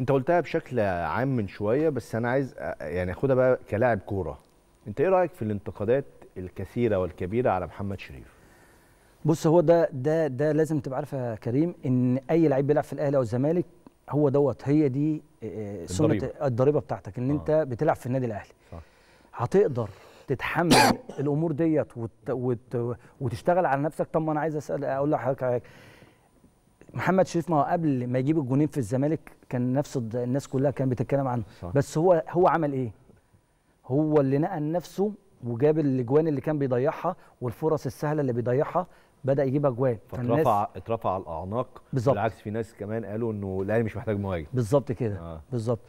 انت قلتها بشكل عام من شويه بس انا عايز يعني اخدها بقى كلاعب كوره انت ايه رايك في الانتقادات الكثيره والكبيره على محمد شريف بص هو ده ده ده لازم تبقى عارفه يا كريم ان اي لعيب بيلعب في الاهلي او الزمالك هو دوت هي دي آه، آه، سنه الضريبه بتاعتك ان آه. انت بتلعب في النادي الاهلي صح. هتقدر تتحمل الامور ديت وت... وت... وتشتغل على نفسك طب ما انا عايز اسال اقول لحضرتك محمد شريف ما هو قبل ما يجيب الجونين في الزمالك كان نفس الناس كلها كانت بتتكلم عنه صح. بس هو هو عمل ايه هو اللي نقل نفسه وجاب الاجوان اللي كان بيضيعها والفرص السهله اللي بيضيعها بدا يجيب اجوان فالناس اترفع على الاعناق بالعكس في ناس كمان قالوا انه الاهلي مش محتاج مهاجم بالظبط كده آه. بالظبط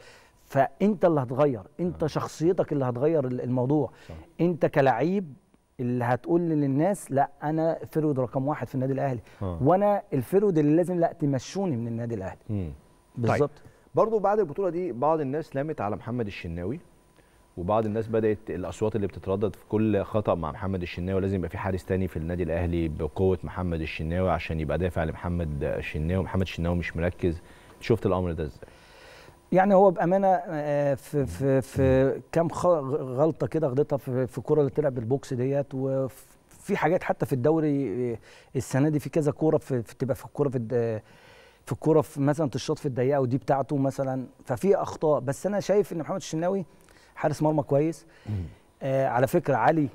فانت اللي هتغير انت آه. شخصيتك اللي هتغير الموضوع صح. انت كلعيب اللي هتقول للناس لا انا فرود رقم واحد في النادي الاهلي آه. وانا الفرود اللي لازم لا تمشوني من النادي الاهلي طيب. بالظبط طيب. برضه بعد البطوله دي بعض الناس لامت على محمد الشناوي وبعض الناس بدات الاصوات اللي بتتردد في كل خطا مع محمد الشناوي لازم يبقى في حارس تاني في النادي الاهلي بقوه محمد الشناوي عشان يبقى دافع لمحمد الشناوي محمد الشناوي مش مركز شفت الامر ده ازاي يعني هو بامانه آه، في في في كام غلطه كده غلطها في الكوره اللي تلعب بالبوكس ديت وفي حاجات حتى في الدوري آه، السنه دي في كذا كوره في تبقى في الكوره في في الكوره في مثلا تشوط في الضيقه ودي بتاعته مثلا ففي اخطاء بس انا شايف ان محمد الشناوي حارس مرمى كويس آه على فكره علي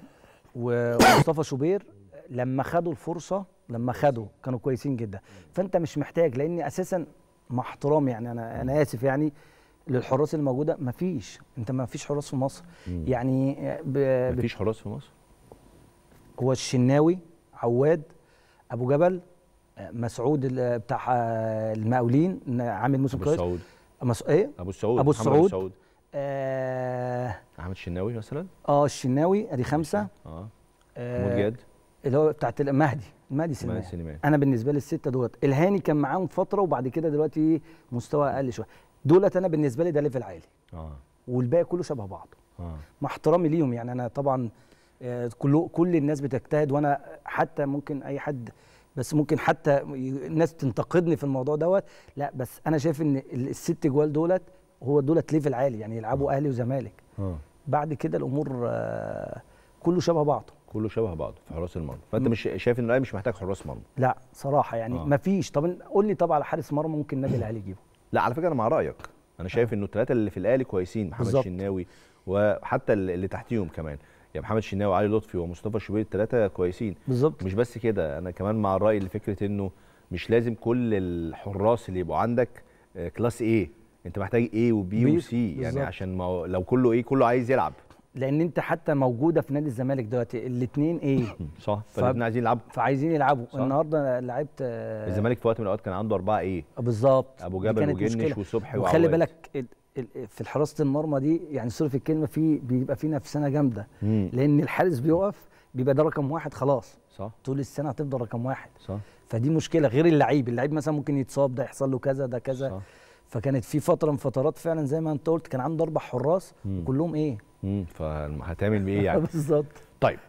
ومصطفى شوبير لما خدوا الفرصه لما خدوا كانوا كويسين جدا فانت مش محتاج لان اساسا مع احترامي يعني انا انا اسف يعني للحراس الموجوده مفيش انت مفيش حراس في مصر يعني ما آه، مفيش حراس في مصر هو الشناوي عواد ابو جبل مسعود بتاع آه، المقاولين عامل موسم كويس ابو السعود مس... ايه ابو السعود ابو السعود آه احمد الشناوي مثلا اه الشناوي ادي خمسه آه. اه محمود جاد اللي هو بتاعت المهدي المهدي سليمان انا بالنسبه لي السته دولت الهاني كان معاهم فتره وبعد كده دلوقتي مستوى اقل شويه دولت انا بالنسبه لي ده ليفل عالي اه والباقي كله شبه بعضه آه. مع احترامي ليهم يعني انا طبعا آه، كل كل الناس بتجتهد وانا حتى ممكن اي حد بس ممكن حتى الناس تنتقدني في الموضوع دوت لا بس انا شايف ان الست جوال دولت هو دولت ليفل عالي يعني يلعبوا آه. اهلي وزمالك آه. بعد كده الامور آه، كله شبه بعضه كله شبه بعضه في حراس المرمى فانت مش شايف ان الاهلي مش محتاج حراس مرمى لا صراحه يعني ما مفيش طب قول لي طب على حارس مرمى ممكن النادي الاهلي يجيبه لا على فكره انا مع رايك انا شايف انه الثلاثه اللي في الاهلي كويسين محمد بالزبط. شناوي وحتى اللي تحتيهم كمان يعني محمد شناوي وعلي لطفي ومصطفى شوبير الثلاثه كويسين بالظبط مش بس كده انا كمان مع الراي لفكره انه مش لازم كل الحراس اللي يبقوا عندك كلاس ايه انت محتاج ايه وبي وسي يعني عشان ما لو كله ايه كله عايز يلعب لان انت حتى موجوده في نادي الزمالك دلوقتي الاثنين ايه صح فالاثنين عايزين يلعبوا فعايزين يلعبوا النهارده لعبت آه، الزمالك في وقت من الاوقات كان عنده اربعه ايه بالظبط ابو جبل وجنش وصبحي وخلي بالك في حراسه المرمى دي يعني صرف الكلمه في بيبقى في نفسنا جامده لان الحارس بيقف بيبقى ده رقم واحد خلاص صح طول السنه هتفضل رقم واحد صح فدي مشكله غير اللعيب اللعيب مثلا ممكن يتصاب ده يحصل له كذا ده كذا صح. فكانت في فتره من فترات فعلا زي ما انت قلت كان عنده اربع حراس مم. كلهم ايه امم فهتعمل بايه يعني بالظبط طيب